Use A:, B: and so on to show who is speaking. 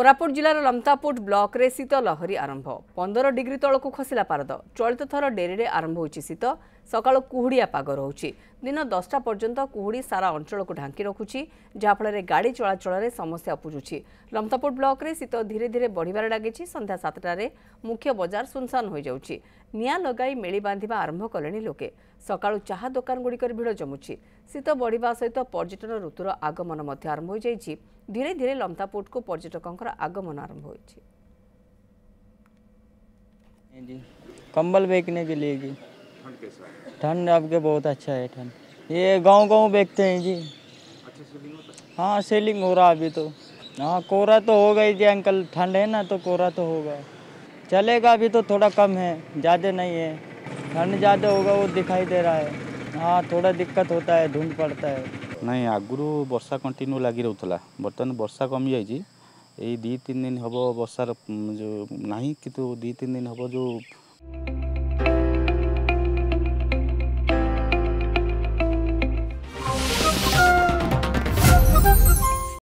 A: କୋରାପୁଟ ଜିଲ୍ଲାର ଲମତାପୁଟ ବ୍ଲକରେ ଶୀତ ଲହରୀ ଆରମ୍ଭ ପନ୍ଦର ଡିଗ୍ରୀ ତଳକୁ ଖସିଲା ପାରଦ ଚଳିତ ଥର ଡେରିରେ ଆରମ୍ଭ ହୋଇଛି ଶୀତ ସକାଳୁ କୁହୁଡ଼ିଆ ପାଗ ରହୁଛି ଦିନ ଦଶଟା ପର୍ଯ୍ୟନ୍ତ କୁହୁଡ଼ି ସାରା ଅଞ୍ଚଳକୁ ଢାଙ୍କି ରଖୁଛି ଯାହାଫଳରେ ଗାଡ଼ି ଚଳାଚଳରେ ସମସ୍ୟା ଉପୁଜୁଛି ଲମତାପୁଟ ବ୍ଲକରେ ଶୀତ ଧୀରେ ଧୀରେ ବଢ଼ିବାରେ ଲାଗିଛି ସନ୍ଧ୍ୟା ସାତଟାରେ ମୁଖ୍ୟ ବଜାର ଶୂନଶାନ ହୋଇଯାଉଛି ନିଆଁ ଲଗାଇ ମେଳି ବାନ୍ଧିବା ଆରମ୍ଭ କଲେଣି ଲୋକେ ସକାଳୁ ଚାହା ଦୋକାନଗୁଡ଼ିକରେ ଭିଡ଼ ଜମୁଛି ଶୀତ ବଢ଼ିବା ସହିତ ପର୍ଯ୍ୟଟନ ଋତୁର ଆଗମନ ମଧ୍ୟ ଆରମ୍ଭ ହୋଇଯାଇଛି धीरे धीरे लमतापोट को पर्यटकों आगमन आरंभ हो
B: कंबल बेचने के लिए जी ठंड आपके बहुत अच्छा है ठंड ये गांव गांव बेचते हैं जी अच्छा, हाँ सेलिंग हो रहा अभी तो हाँ कोहरा तो होगा ही जी अंकल ठंड है ना तो कोहरा तो होगा चलेगा अभी तो थोड़ा कम है ज़्यादा नहीं है ठंड ज़्यादा होगा वो दिखाई दे रहा है हाँ थोड़ा दिक्कत होता है धुंध पड़ता है
C: ନାଇଁ ଆଗରୁ ବର୍ଷା କଣ୍ଟିନ୍ୟୁ ଲାଗି ରହୁଥିଲା ବର୍ତ୍ତମାନ ବର୍ଷା କମିଯାଇଛି ଏଇ ଦୁଇ ତିନି ଦିନ ହେବ ବର୍ଷାର ଯେଉଁ ନାହିଁ କିନ୍ତୁ ଦୁଇ ତିନି ଦିନ ହେବ ଯେଉଁ